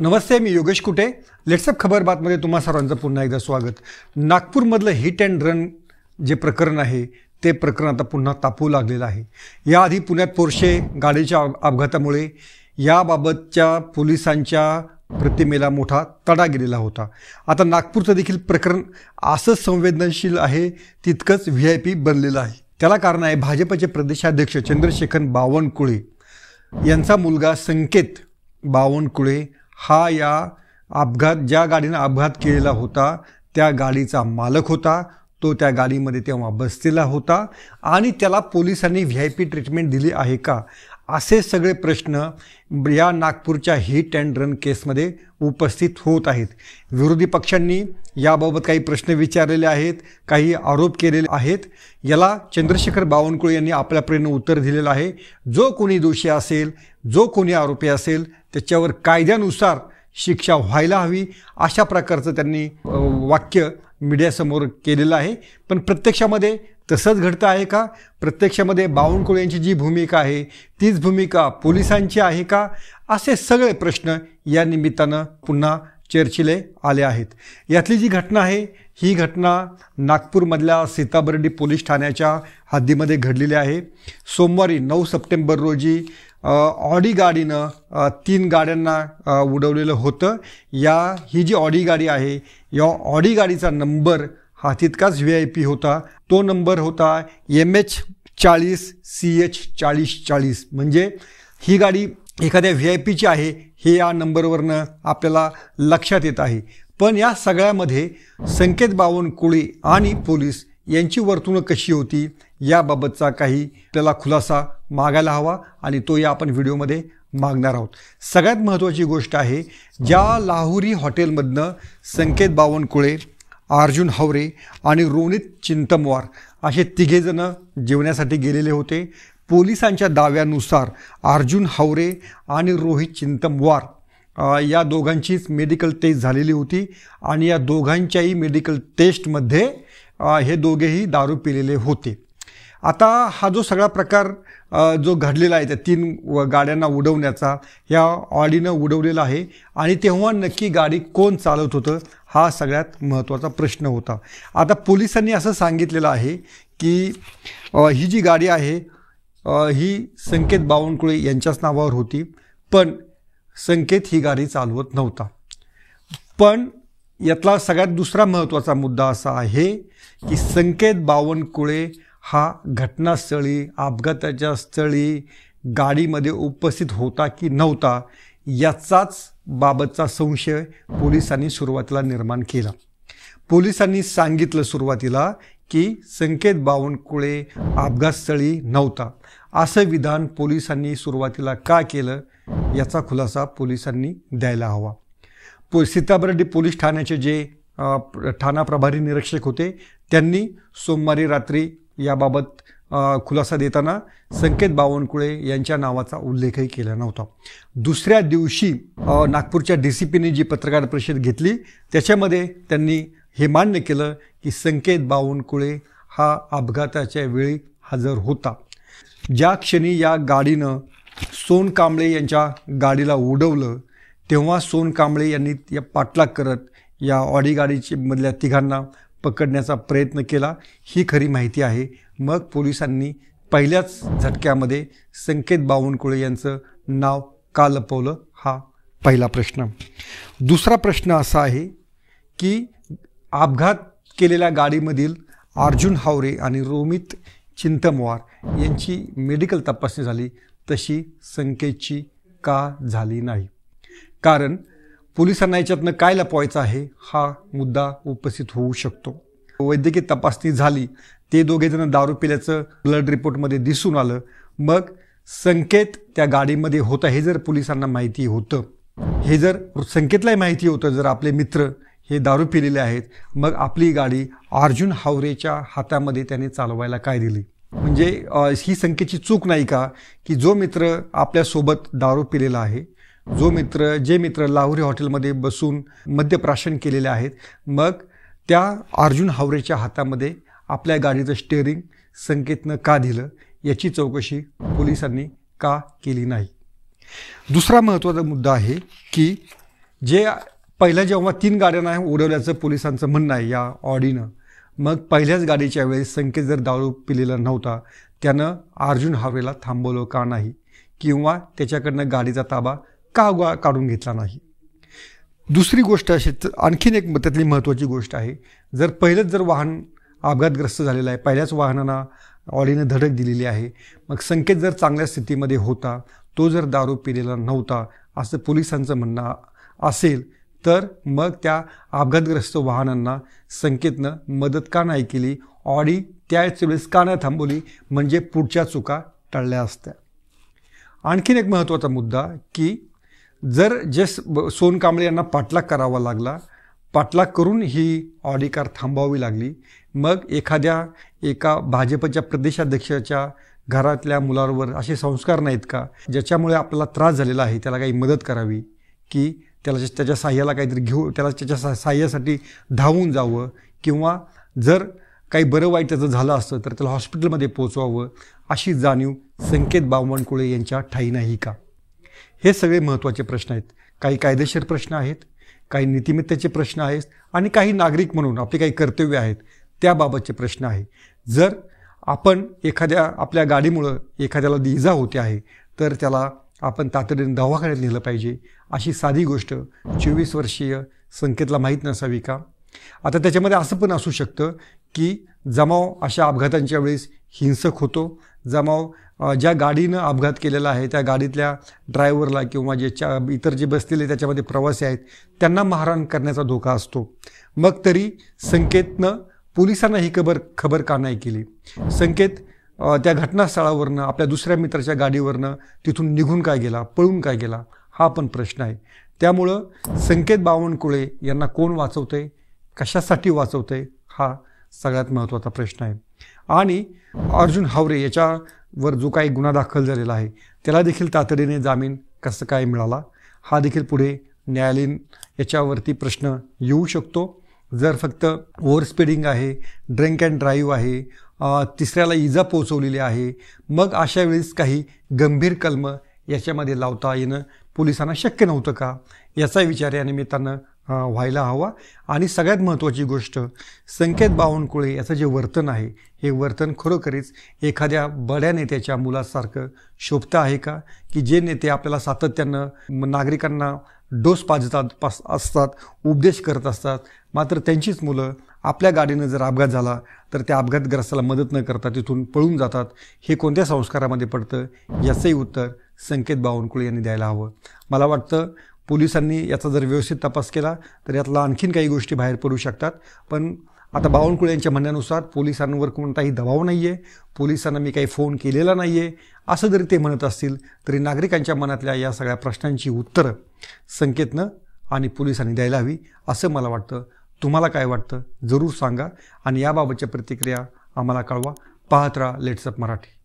नमस्ते मी योगेश कुटे लेट्सअप खबर बातमध्ये तुम्हा सर्वांचं पुन्हा एकदा स्वागत नागपूरमधलं हिट अँड रन जे प्रकरण आहे ते प्रकरण आता पुन्हा तापू लागलेलं आहे याआधी पुण्यात पोरशे गाडीच्या अपघातामुळे याबाबतच्या पोलिसांच्या प्रतिमेला मोठा तडा गेलेला होता आता नागपूरचं देखील प्रकरण असंच संवेदनशील आहे तितकंच व्ही आय पी बनलेलं आहे त्याला कारण आहे भाजपचे प्रदेशाध्यक्ष चंद्रशेखर बावनकुळे यांचा मुलगा संकेत बावनकुळे हा या अपघात ज्या गाडीनं अपघात केलेला होता त्या गाडीचा मालक होता तो त्या गाडीमध्ये तेव्हा बसलेला होता आणि त्याला पोलिसांनी व्ही आय पी ट्रीटमेंट दिली आहे का असे सगळे प्रश्न या नागपूरच्या हिट अँड रन केसमध्ये उपस्थित होत आहेत विरोधी पक्षांनी याबाबत काही प्रश्न विचारलेले आहेत काही आरोप केलेले आहेत याला चंद्रशेखर बावनकुळे यांनी आपल्यापर्यंत उत्तर दिलेलं आहे जो कोणी दोषी असेल जो कोणी आरोपी असेल त्याच्यावर कायद्यानुसार शिक्षा व्हायला हवी अशा प्रकारचं त्यांनी वाक्य मीडियासमोर केलेलं आहे पण प्रत्यक्षामध्ये तसंच घडतं आहे का प्रत्यक्षामध्ये बावनकुळे यांची जी भूमिका आहे तीच भूमिका पोलिसांची आहे का असे सगळे प्रश्न या निमित्तानं पुन्हा चर्चिले आले आहेत यातली जी घटना आहे ही घटना नागपूरमधल्या सीताबर्डी पोलीस ठाण्याच्या हद्दीमध्ये घडलेली आहे सोमवारी नऊ सप्टेंबर रोजी ऑडी गाडीनं तीन गाड्यांना उडवलेलं होतं या ही जी ऑडी गाडी आहे या ऑडी गाडीचा नंबर हा तितकाच व्ही आय पी होता तो नंबर होता एम एच चाळीस सी एच चाळीस चाळीस म्हणजे ही गाडी एखाद्या व्ही आय पीची आहे हे या नंबरवरनं आपल्याला लक्षात येत आहे पण या सगळ्यामध्ये संकेत कुळी आणि पोलीस यांची वर्तणूक कशी होती याबाबतचा काही आपल्याला खुलासा मागायला हवा आणि तो या आपण व्हिडिओमध्ये मागणार आहोत सगळ्यात महत्त्वाची गोष्ट आहे ज्या लाहोरी हॉटेलमधनं संकेत बावनकुळे अर्जुन हवरे आणि रोनित चिंतमवार असे तिघेजणं जेवण्यासाठी गेलेले होते पोलिसांच्या दाव्यानुसार अर्जुन हवरे आणि रोहित चिंतमवार या दोघांचीच मेडिकल टेस्ट झालेली होती आणि या दोघांच्याही मेडिकल टेस्टमध्ये हे दोघेही दारू पिलेले होते आता हा जो सगळा प्रकार जो घडलेला आहे त्या तीन गाड्यांना उडवण्याचा ह्या ऑडीनं उडवलेला आहे आणि तेव्हा नक्की गाडी कोण चालवत होतं हा सगळ्यात महत्त्वाचा प्रश्न होता आता पोलिसांनी असं सांगितलेलं आहे की ही जी गाडी आहे ही संकेत बावनकुळे यांच्याच नावावर होती पण संकेत ही गाडी चालवत नव्हता पण यातला सगळ्यात दुसरा महत्त्वाचा मुद्दा असा आहे की संकेत बावनकुळे हा घटनास्थळी अपघाताच्या स्थळी गाडीमध्ये उपस्थित होता की नव्हता याचाच बाबतचा संशय पोलिसांनी सुरुवातीला निर्माण केला पोलिसांनी सांगितलं सुरुवातीला की संकेत बावनकुळे अपघातस्थळी नव्हता असं विधान पोलिसांनी सुरुवातीला का केलं याचा खुलासा पोलिसांनी द्यायला हवा पो सीताबर्डी पोलीस ठाण्याचे जे ठाणा प्रभारी निरीक्षक होते त्यांनी सोमवारी रात्री याबाबत खुलासा देताना संकेत बावनकुळे यांच्या नावाचा उल्लेखही केला नव्हता दुसऱ्या दिवशी नागपूरच्या डी सी पीने जी पत्रकार परिषद घेतली त्याच्यामध्ये त्यांनी हे मान्य केलं की संकेत बावनकुळे हा अपघाताच्या वेळी हजर होता ज्या क्षणी या गाडीनं सोन कांबळे यांच्या गाडीला उडवलं तेव्हा सोन कांबळे यांनी या पाठलाग करत या ऑडी गाडीची मधल्या तिघांना पकडण्याचा प्रयत्न केला ही खरी माहिती आहे मग पोलिसांनी पहिल्याच झटक्यामध्ये संकेत बावनकुळे यांचं नाव का लपवलं हा पहिला प्रश्न दुसरा प्रश्न असा आहे की अपघात केलेल्या गाडीमधील अर्जुन हावरे आणि रोमित चिंतमवार यांची मेडिकल तपासणी झाली तशी संकेतची का झाली नाही कारण पोलिसांना याच्यातनं काय लपवायचं आहे हा मुद्दा उपस्थित होऊ शकतो वैद्यकीय तपासणी झाली ते जण दारू पिल्याचं ब्लड रिपोर्टमध्ये दिसून आलं मग संकेत त्या गाडीमध्ये होता हे जर पोलिसांना माहिती होतं हे जर संकेतलाही माहिती होतं जर आपले मित्र हे दारू पिलेले आहेत मग आपली गाडी अर्जुन हावरेच्या हातामध्ये त्याने चालवायला काय दिली म्हणजे ही संकेतची चूक नाही का की जो मित्र आपल्यासोबत दारू पिलेला आहे जो मित्र जे मित्र लाहोरी हॉटेलमध्ये बसून मद्यप्राशन केलेले आहेत मग त्या अर्जुन हावरेच्या हातामध्ये आपल्या गाडीचं स्टेअरिंग संकेतनं का दिलं याची चौकशी पोलिसांनी का केली नाही दुसरा महत्त्वाचा मुद्दा आहे की जे पहिल्या जेव्हा तीन गाड्यांना उडवल्याचं पोलिसांचं म्हणणं आहे या ऑडीनं मग पहिल्याच गाडीच्या वेळेस संकेत जर दारू पिलेला नव्हता त्यानं अर्जुन हावरेला थांबवलं का नाही किंवा त्याच्याकडनं गाडीचा ताबा का गा काढून घेतला नाही दुसरी गोष्ट अशी आणखीन एक त्यातली महत्त्वाची गोष्ट आहे जर पहिलंच जर वाहन अपघातग्रस्त झालेलं आहे पहिल्याच वाहनांना ऑडीने धडक दिलेली आहे मग संकेत जर चांगल्या स्थितीमध्ये होता तो जर दारू पिलेला नव्हता असं पोलिसांचं म्हणणं असेल तर मग त्या अपघातग्रस्त वाहनांना संकेतनं मदत का नाही केली ऑडी त्याच वेळेस का नाही थांबवली म्हणजे पुढच्या चुका टळल्या असत्या आणखीन एक महत्त्वाचा मुद्दा की जर जस सोन कांबळे यांना पाठलाग करावा लागला पाठलाग करून ही ऑडिकार थांबावी लागली मग एखाद्या एका भाजपच्या प्रदेशाध्यक्षाच्या घरातल्या मुलांवर असे संस्कार नाहीत का ज्याच्यामुळे आपल्याला त्रास झालेला आहे त्याला काही मदत करावी की त्याला त्याच्या साह्याला काहीतरी घेऊ त्याला त्याच्या सा साह्यासाठी धावून जावं किंवा जर काही बरं वाईट त्याचं झालं असतं तर त्याला हॉस्पिटलमध्ये पोचवावं अशी जाणीव संकेत बावनकुळे यांच्या ठाई नाही का हे सगळे महत्त्वाचे प्रश्न आहेत काही कायदेशीर प्रश्न आहेत काही नीतिमित्ताचे प्रश्न आहेत आणि काही नागरिक म्हणून आपले काही कर्तव्य आहेत त्याबाबतचे प्रश्न आहे जर आपण एखाद्या आपल्या गाडीमुळं एखाद्याला इजा होते आहे तर त्याला आपण तातडीने दवाखान्यात नेलं पाहिजे अशी साधी गोष्ट चोवीस वर्षीय संकेतला माहीत नसावी का आता त्याच्यामध्ये असं पण असू शकतं की जमाव अशा अपघातांच्या वेळेस हिंसक होतो जमाव ज्या गाडीनं अपघात केलेला आहे त्या गाडीतल्या ड्रायव्हरला किंवा जे चा इतर जे बसलेले त्याच्यामध्ये प्रवासी आहेत त्यांना मारहाण करण्याचा धोका असतो मग तरी संकेतनं पोलिसांना ही खबर खबर का नाही केली संकेत त्या घटनास्थळावरनं आपल्या दुसऱ्या मित्राच्या गाडीवरनं तिथून निघून काय गेला पळून काय गेला हा पण प्रश्न आहे त्यामुळं संकेत बावनकुळे यांना कोण वाचवतंय कशासाठी वाचवतंय हा सगळ्यात महत्त्वाचा प्रश्न आहे आणि अर्जुन हावरे याच्या वर जो काही गुन्हा दाखल झालेला आहे त्याला देखील तातडीने जामीन कसं काय मिळाला हा देखील पुढे न्यायालयीन याच्यावरती प्रश्न येऊ शकतो जर फक्त ओव्हरस्पीडिंग स्पीडिंग आहे ड्रिंक अँड ड्राईव्ह आहे तिसऱ्याला इजा पोचवलेली आहे मग अशा वेळेस काही गंभीर कलम याच्यामध्ये लावता येणं पोलिसांना शक्य नव्हतं का याचा विचार या निमित्तानं व्हायला हवा आणि सगळ्यात महत्त्वाची गोष्ट संकेत बावनकुळे याचं जे वर्तन आहे हे वर्तन खरोखरीच एखाद्या बड्या नेत्याच्या मुलासारखं शोभतं आहे का की जे नेते आपल्याला सातत्यानं नागरिकांना डोस पाजतात पास असतात उपदेश करत असतात मात्र त्यांचीच मुलं आपल्या गाडीनं जर अपघात झाला तर त्या अपघातग्रस्ताला मदत न करता तिथून पळून जातात हे कोणत्या संस्कारामध्ये पडतं याचंही उत्तर संकेत बावनकुळे यांनी द्यायला हवं मला वाटतं पोलिसांनी याचा जर व्यवस्थित तपास केला तर यातला आणखीन काही गोष्टी बाहेर पडू शकतात पण आता बावनकुळे यांच्या म्हणण्यानुसार पोलिसांवर कोणताही दबाव नाही आहे पोलिसांना मी काही फोन केलेला नाही आहे असं जरी ते म्हणत असतील तरी नागरिकांच्या मनातल्या या सगळ्या प्रश्नांची उत्तरं संकेतनं आणि पोलिसांनी द्यायला हवी असं मला वाटतं तुम्हाला काय वाटतं जरूर सांगा आणि याबाबतच्या प्रतिक्रिया आम्हाला कळवा पाहत राहा लेट्सअप मराठी